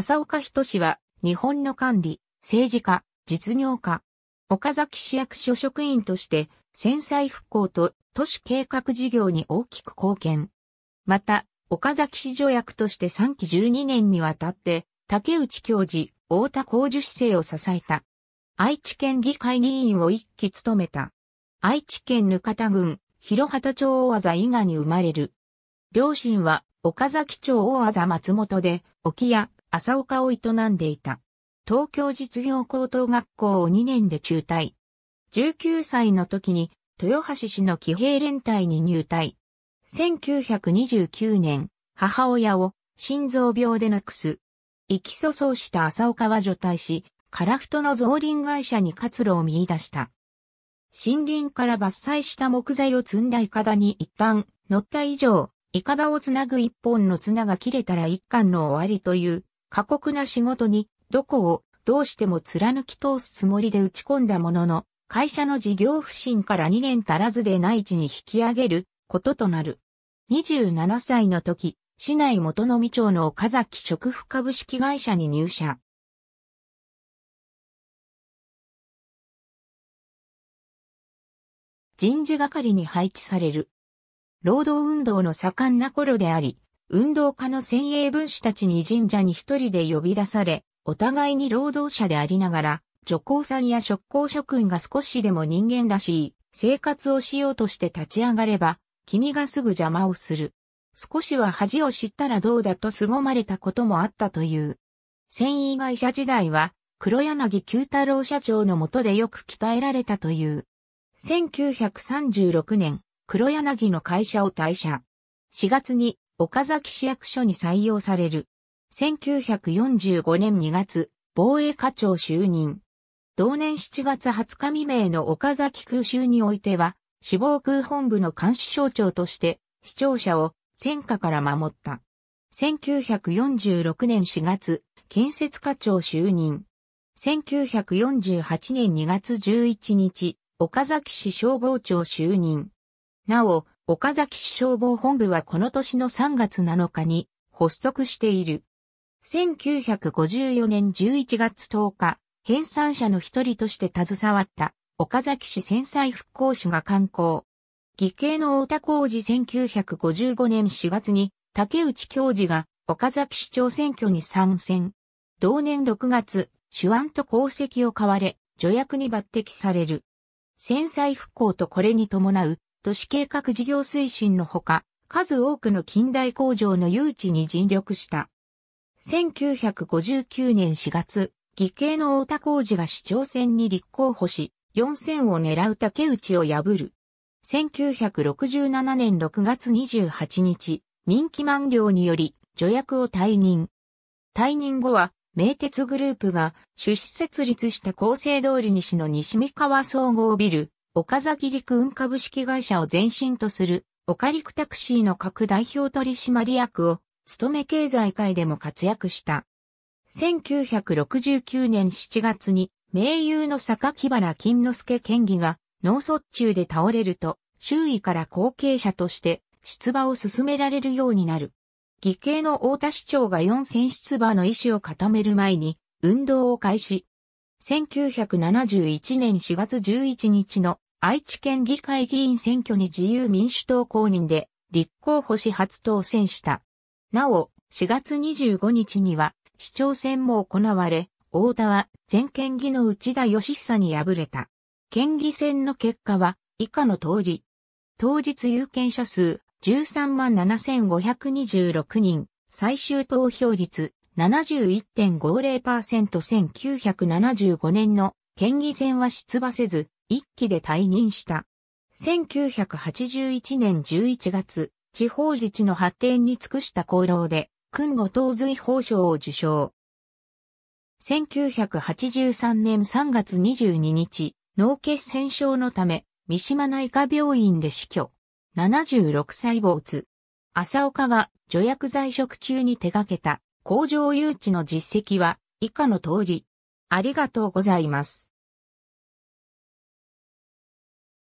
浅岡仁は、日本の管理、政治家、実業家、岡崎市役所職員として、戦災復興と都市計画事業に大きく貢献。また、岡崎市助役として3期12年にわたって、竹内教授、大田工事市政を支えた。愛知県議会議員を一期務めた。愛知県ぬかた郡、広畑町大技伊賀に生まれる。両親は、岡崎町大技松本で、沖屋、朝岡を営んでいた。東京実業高等学校を2年で中退。19歳の時に豊橋市の騎兵連隊に入隊。1929年、母親を心臓病で亡くす。意き粗相した朝岡は除隊し、カラフトの造林会社に活路を見出した。森林から伐採した木材を積んだイカダに一旦乗った以上、イカダをつなぐ一本の綱が切れたら一貫の終わりという過酷な仕事に、どこをどうしても貫き通すつもりで打ち込んだものの、会社の事業不振から2年足らずで内地に引き上げることとなる。27歳の時、市内元の美町の岡崎食府株式会社に入社。人事係に配置される。労働運動の盛んな頃であり、運動家の先鋭分子たちに神社に一人で呼び出され、お互いに労働者でありながら、女工さんや職工職員が少しでも人間らしい生活をしようとして立ち上がれば、君がすぐ邪魔をする。少しは恥を知ったらどうだと凄まれたこともあったという。繊維会社時代は、黒柳九太郎社長のもとでよく鍛えられたという。1936年、黒柳の会社を退社。4月に岡崎市役所に採用される。1945年2月、防衛課長就任。同年7月20日未明の岡崎空襲においては、死亡空本部の監視省庁として、視聴者を戦火から守った。1946年4月、建設課長就任。1948年2月11日、岡崎市消防庁就任。なお、岡崎市消防本部はこの年の3月7日に発足している。1954年11月10日、編纂者の一人として携わった岡崎市戦災復興士が刊行。義兄の太田浩二1955年4月に竹内教授が岡崎市長選挙に参戦。同年6月、手腕と功績を買われ、助役に抜擢される。戦災復興とこれに伴う都市計画事業推進のほか、数多くの近代工場の誘致に尽力した。1959年4月、義兄の太田工事が市長選に立候補し、4選を狙う竹内を破る。1967年6月28日、任期満了により、助役を退任。退任後は、名鉄グループが出資設立した厚生通り西の西三河総合ビル、岡崎陸運株式会社を前身とする、岡陸タクシーの各代表取締役を、務め経済界でも活躍した。1969年7月に、名優の坂木原金之助県議が脳卒中で倒れると、周囲から後継者として出馬を進められるようになる。義兄の太田市長が4選出馬の意思を固める前に運動を開始。1971年4月11日の愛知県議会議員選挙に自由民主党公認で立候補し初当選した。なお、4月25日には市長選も行われ、大田は全県議の内田義久に敗れた。県議選の結果は以下の通り。当日有権者数13万7526人、最終投票率 71.50%1975 年の県議選は出馬せず、一期で退任した。1981年11月、地方自治の発展に尽くした功労で、勲後頭髄法奨を受賞。1983年3月22日、脳血栓症のため、三島内科病院で死去。76歳没。浅岡が助薬在職中に手掛けた工場誘致の実績は以下の通り。ありがとうございます。